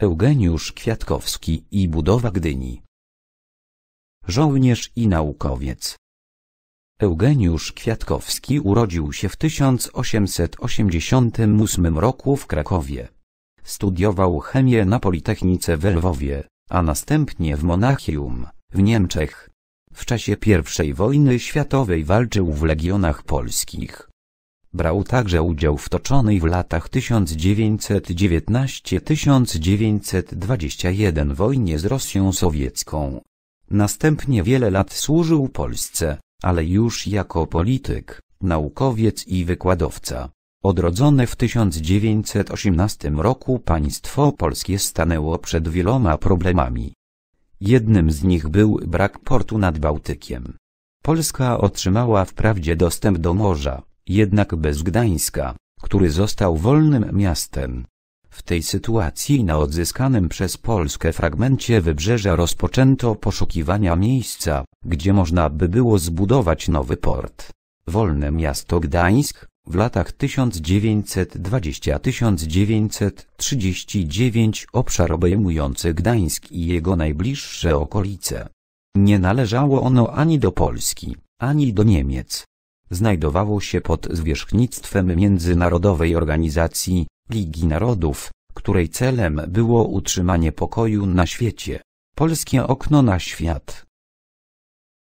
Eugeniusz Kwiatkowski i budowa Gdyni. Żołnierz i naukowiec. Eugeniusz Kwiatkowski urodził się w 1888 roku w Krakowie. Studiował chemię na Politechnice w Lwowie, a następnie w Monachium, w Niemczech. W czasie I wojny światowej walczył w legionach polskich. Brał także udział w toczonej w latach 1919-1921 wojnie z Rosją sowiecką. Następnie wiele lat służył Polsce, ale już jako polityk, naukowiec i wykładowca. Odrodzone w 1918 roku państwo polskie stanęło przed wieloma problemami. Jednym z nich był brak portu nad Bałtykiem. Polska otrzymała wprawdzie dostęp do morza, jednak bez Gdańska, który został wolnym miastem. W tej sytuacji na odzyskanym przez Polskę fragmencie wybrzeża rozpoczęto poszukiwania miejsca, gdzie można by było zbudować nowy port. Wolne miasto Gdańsk, w latach 1920-1939 obszar obejmujący Gdańsk i jego najbliższe okolice. Nie należało ono ani do Polski, ani do Niemiec, znajdowało się pod zwierzchnictwem Międzynarodowej Organizacji Ligi Narodów, której celem było utrzymanie pokoju na świecie. Polskie okno na świat.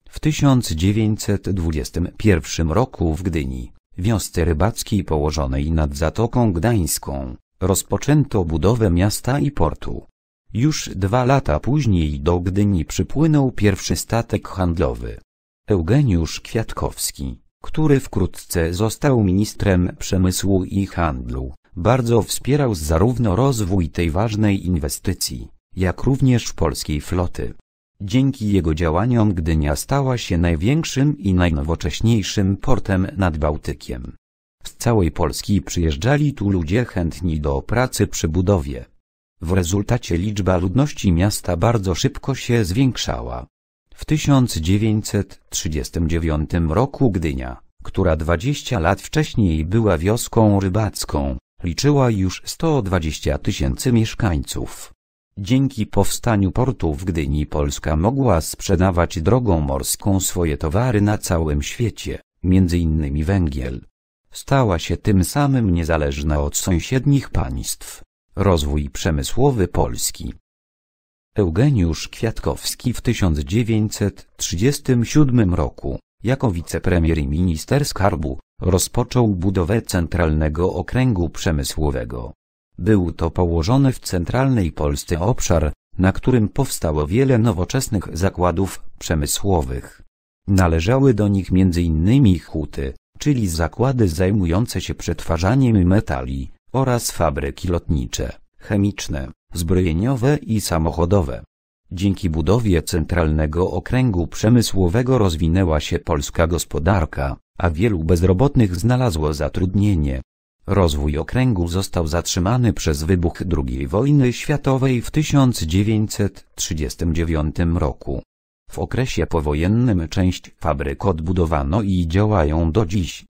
W 1921 roku w Gdyni, wiosce rybackiej położonej nad Zatoką Gdańską, rozpoczęto budowę miasta i portu. Już dwa lata później do Gdyni przypłynął pierwszy statek handlowy. Eugeniusz Kwiatkowski który wkrótce został ministrem przemysłu i handlu, bardzo wspierał zarówno rozwój tej ważnej inwestycji, jak również polskiej floty. Dzięki jego działaniom Gdynia stała się największym i najnowocześniejszym portem nad Bałtykiem. Z całej Polski przyjeżdżali tu ludzie chętni do pracy przy budowie. W rezultacie liczba ludności miasta bardzo szybko się zwiększała, w 1939 roku Gdynia, która 20 lat wcześniej była wioską rybacką, liczyła już 120 tysięcy mieszkańców. Dzięki powstaniu portu w Gdyni Polska mogła sprzedawać drogą morską swoje towary na całym świecie, m.in. węgiel. Stała się tym samym niezależna od sąsiednich państw. Rozwój przemysłowy Polski Eugeniusz Kwiatkowski w 1937 roku, jako wicepremier i minister skarbu, rozpoczął budowę Centralnego Okręgu Przemysłowego. Był to położony w centralnej Polsce obszar, na którym powstało wiele nowoczesnych zakładów przemysłowych. Należały do nich m.in. huty, czyli zakłady zajmujące się przetwarzaniem metali, oraz fabryki lotnicze, chemiczne zbrojeniowe i samochodowe. Dzięki budowie Centralnego Okręgu Przemysłowego rozwinęła się polska gospodarka, a wielu bezrobotnych znalazło zatrudnienie. Rozwój okręgu został zatrzymany przez wybuch II wojny światowej w 1939 roku. W okresie powojennym część fabryk odbudowano i działają do dziś.